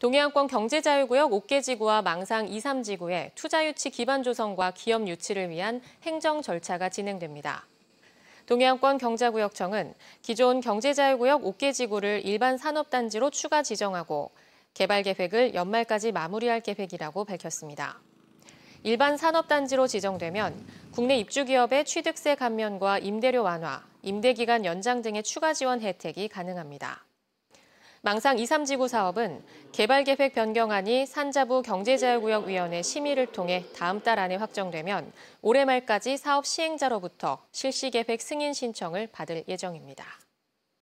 동해안권 경제자유구역 5개 지구와 망상 2, 3지구에 투자유치 기반 조성과 기업 유치를 위한 행정 절차가 진행됩니다. 동해안권 경제구역청은 기존 경제자유구역 5개 지구를 일반 산업단지로 추가 지정하고 개발 계획을 연말까지 마무리할 계획이라고 밝혔습니다. 일반 산업단지로 지정되면 국내 입주기업의 취득세 감면과 임대료 완화, 임대기간 연장 등의 추가 지원 혜택이 가능합니다. 망상 2, 3지구 사업은 개발계획 변경안이 산자부 경제자유구역위원회 심의를 통해 다음 달 안에 확정되면 올해 말까지 사업 시행자로부터 실시계획 승인 신청을 받을 예정입니다.